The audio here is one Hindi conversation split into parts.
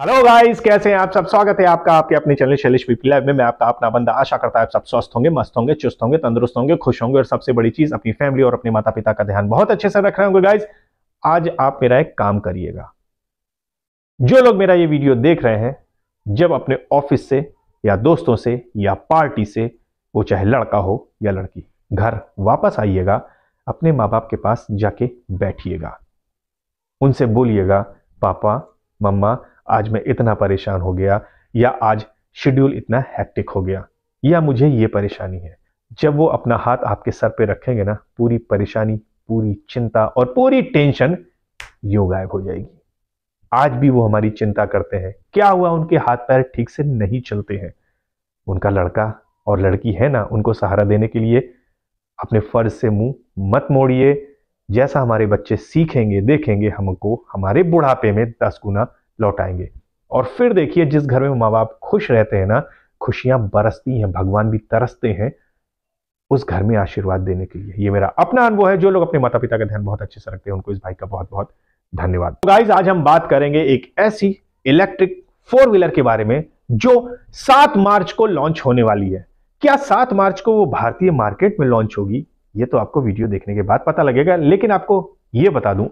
हेलो गाइस कैसे हैं आप सब स्वागत है आपका आपके अपने चैनल शैलेश पीपी लाइव में मैं आपका अपना बंदा आशा करता है आप सब स्वस्थ होंगे मस्त होंगे चुस्त होंगे तंदुरुस्त होंगे खुश होंगे और सबसे बड़ी चीज अपनी फैमिली और अपने माता पिता का ध्यान बहुत अच्छे से रख रहे होंगे गाइज आज आप मेरा एक काम करिएगा जो लोग मेरा ये वीडियो देख रहे हैं जब अपने ऑफिस से या दोस्तों से या पार्टी से वो चाहे लड़का हो या लड़की घर वापस आइएगा अपने माँ बाप के पास जाके बैठिएगा उनसे बोलिएगा पापा मम्मा आज मैं इतना परेशान हो गया या आज शेड्यूल इतना हैक्टिक हो गया या मुझे ये परेशानी है जब वो अपना हाथ आपके सर पे रखेंगे ना पूरी परेशानी पूरी चिंता और पूरी टेंशन यो गायब हो जाएगी आज भी वो हमारी चिंता करते हैं क्या हुआ उनके हाथ पैर ठीक से नहीं चलते हैं उनका लड़का और लड़की है ना उनको सहारा देने के लिए अपने फर्ज से मुंह मत मोड़िए जैसा हमारे बच्चे सीखेंगे देखेंगे हमको हमारे बुढ़ापे में दस गुना लौटाएंगे और फिर देखिए जिस घर में माँ बाप खुश रहते हैं ना खुशियां बरसती हैं भगवान भी तरसते हैं उस घर में आशीर्वाद देने के लिए ये मेरा अपना अनुभव है जो लोग अपने माता पिता का ध्यान बहुत अच्छे से रखते हैं उनको इस भाई का बहुत बहुत धन्यवाद तो गाइज आज हम बात करेंगे एक ऐसी इलेक्ट्रिक फोर व्हीलर के बारे में जो सात मार्च को लॉन्च होने वाली है क्या सात मार्च को वो भारतीय मार्केट में लॉन्च होगी ये तो आपको वीडियो देखने के बाद पता लगेगा लेकिन आपको ये बता दूं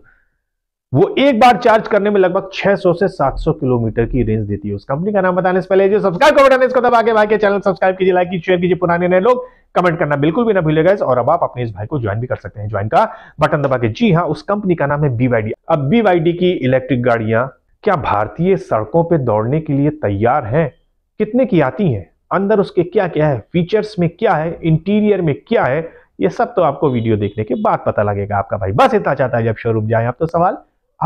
वो एक बार चार्ज करने में लगभग 600 से 700 किलोमीटर की रेंज देती है उस कंपनी का नाम बताने से पहले जो सब्सक्राइब का बटन इसको दबा के भाई के चैनल सब्सक्राइब कीजिए लाइक कीजिए शेयर कीजिए पुराने नए लोग कमेंट करना बिल्कुल भी ना गए और अब आप अपने इस भाई को ज्वाइन भी कर सकते हैं ज्वाइन का बटन दबा के जी हाँ उस कंपनी का नाम है बीवाईडी अब बीवाईडी की इलेक्ट्रिक गाड़ियां क्या भारतीय सड़कों पर दौड़ने के लिए तैयार है कितने की आती है अंदर उसके क्या क्या है फीचर्स में क्या है इंटीरियर में क्या है ये सब तो आपको वीडियो देखने के बाद पता लगेगा आपका भाई बस इतना चाहता है जब शोरूम जाए आप तो सवाल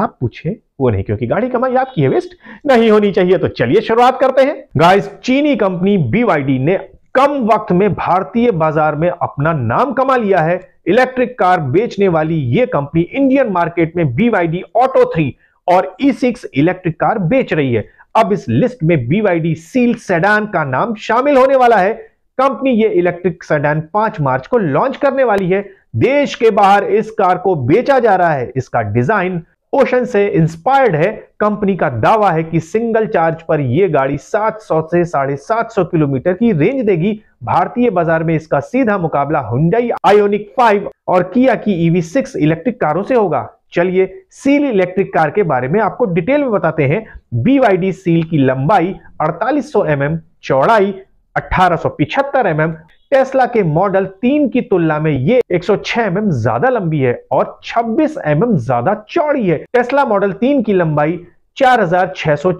आप पूछे वो नहीं क्योंकि गाड़ी कमाई आपकी है वेस्ट नहीं होनी चाहिए तो चलिए शुरुआत करते हैं गाइस चीनी कंपनी बीवाईडी ने कम वक्त में भारतीय बाजार में अपना नाम कमा लिया है इलेक्ट्रिक कार बेचने वाली ये कंपनी इंडियन मार्केट में बीवाईडी ऑटो थ्री और ई सिक्स इलेक्ट्रिक कार बेच रही है अब इस लिस्ट में बीवाईडी सील सेडान का नाम शामिल होने वाला है कंपनी ये इलेक्ट्रिक सेडान पांच मार्च को लॉन्च करने वाली है देश के बाहर इस कार को बेचा जा रहा है इसका डिजाइन ओशन से इंस्पायर्ड है कंपनी का दावा है कि सिंगल चार्ज पर यह गाड़ी 700 से साढ़े सात किलोमीटर की रेंज देगी भारतीय बाजार में इसका सीधा मुकाबला हुंडई आयोनिक 5 और किया की ईवी 6 इलेक्ट्रिक कारों से होगा चलिए सील इलेक्ट्रिक कार के बारे में आपको डिटेल में बताते हैं बीवाईडी सील की लंबाई अड़तालीस सौ mm, चौड़ाई अठारह सौ mm, टेस्ला के मॉडल तीन की तुलना में ये 106 एमएम mm ज्यादा लंबी है और 26 एम mm ज्यादा चौड़ी है टेस्ला मॉडल तीन की लंबाई चार हजार छह सौ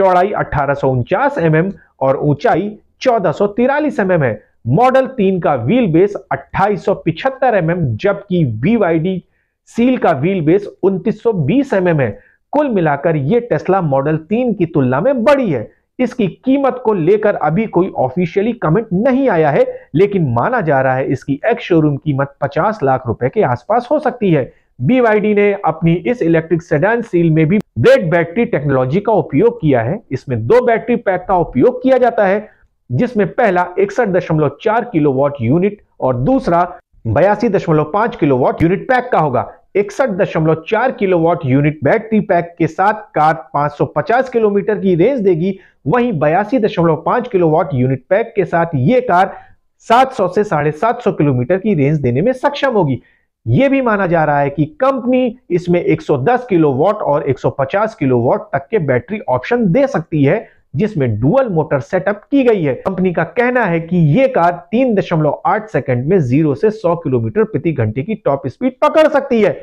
चौड़ाई अठारह सौ उनचास और ऊंचाई चौदह सौ तिरालीस है मॉडल तीन का व्हील बेस अट्ठाईस सौ पिछहत्तर जबकि वीवाईडी सील का व्हील बेस उन्तीस सौ बीस है कुल मिलाकर यह टेस्ला मॉडल तीन की तुलना में बड़ी है इसकी कीमत को लेकर अभी कोई ऑफिशियली कमेंट नहीं आया है लेकिन माना जा रहा है इसकी एक्स शोरूम कीमत 50 लाख रुपए के आसपास हो सकती है बीवाईडी ने अपनी इस इलेक्ट्रिक सेडान सील में भी ब्रेड बैटरी टेक्नोलॉजी का उपयोग किया है इसमें दो बैटरी पैक का उपयोग किया जाता है जिसमें पहला इकसठ दशमलव चार किलोवाट यूनिट और दूसरा बयासी दशमलव पांच किलोवाट यूनिट पैक का होगा इकसठ दशमलव चार किलोवाट यूनिट बैटरी पैक के साथ कार 550 किलोमीटर की रेंज देगी वहीं बयासी दशमलव पांच किलोवाट यूनिट पैक के साथ ये कार 700 से साढ़े सात सौ किलोमीटर की रेंज देने में सक्षम होगी ये भी माना जा रहा है कि कंपनी इसमें 110 किलोवाट और 150 किलोवाट तक के बैटरी ऑप्शन दे सकती है जिसमें डुअल मोटर सेटअप की गई है कंपनी का कहना है कि ये कार 3.8 सेकंड में 0 से 100 किलोमीटर प्रति घंटे की टॉप स्पीड पकड़ सकती है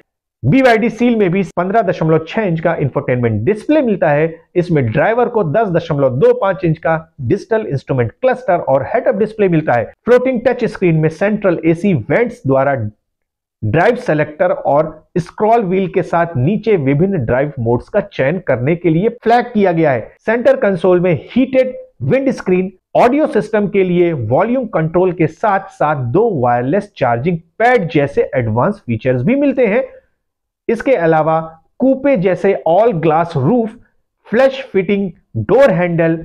बीवाईडी सील में भी 15.6 इंच का इंफोटेनमेंट डिस्प्ले मिलता है इसमें ड्राइवर को 10.25 इंच का डिजिटल इंस्ट्रूमेंट क्लस्टर और हेडअप डिस्प्ले मिलता है फ्लोटिंग टच स्क्रीन में सेंट्रल एसी वेंट्स द्वारा ड्राइव सेलेक्टर और स्क्रॉल व्हील के साथ नीचे विभिन्न ड्राइव मोड्स का चयन करने के लिए फ्लैग किया गया है सेंटर कंसोल में heated windscreen audio system के लिए वॉल्यूम कंट्रोल के साथ साथ दो वायरलेस चार्जिंग पैड जैसे एडवांस फीचर्स भी मिलते हैं इसके अलावा कूपे जैसे all glass roof flash fitting door handle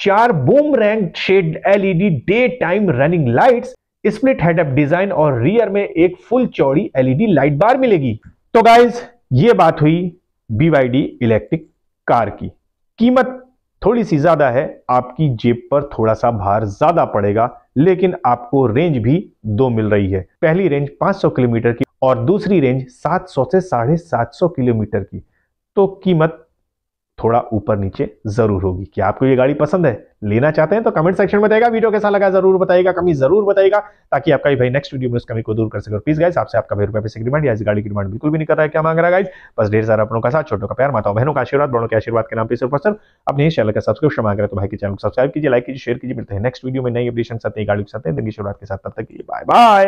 चार rank shade LED day time running lights split head up design और रियर में एक फुल चौड़ी एलईडी लाइट बार मिलेगी तो गाइज ये बात हुई बीवाईडी इलेक्ट्रिक कार की कीमत थोड़ी सी ज्यादा है आपकी जेब पर थोड़ा सा भार ज्यादा पड़ेगा लेकिन आपको रेंज भी दो मिल रही है पहली रेंज 500 किलोमीटर की और दूसरी रेंज 700 से साढ़े सात किलोमीटर की तो कीमत थोड़ा ऊपर नीचे जरूर होगी क्या आपको ये गाड़ी पसंद है लेना चाहते हैं तो कमेंट सेक्शन में बताएगा वीडियो कैसा लगा जरूर बताएगा कमी जरूर बताएगा ताकि आपका भाई नेक्स्ट वीडियो में उस कमी को दूर कर सके प्लीज गाइस आपसे आपका भाई रुपया पैसे डिमांड या इस गाड़ी की डिमांड बिल्कुल भी नहीं कर रहा है क्या मांग रहा है बस ढेर सारा अपनों का साथ छोटों का प्यार माताओं बहनों का आशीर्वाद बड़ों के आशीर्वाद के नाम पर सिर्फ अपने ही चैनल का सब्सक्रिप्शन मांग रहे तो भाई के चैनल को सब्सक्राइब कीजिए लाइक कीजिए शेयर कीजिए मिलते हैं नेक्स्ट वीडियो में नई अपडेशन साथ ही गाड़ी के साथ शुरुआत के साथ तब तक बाय बाय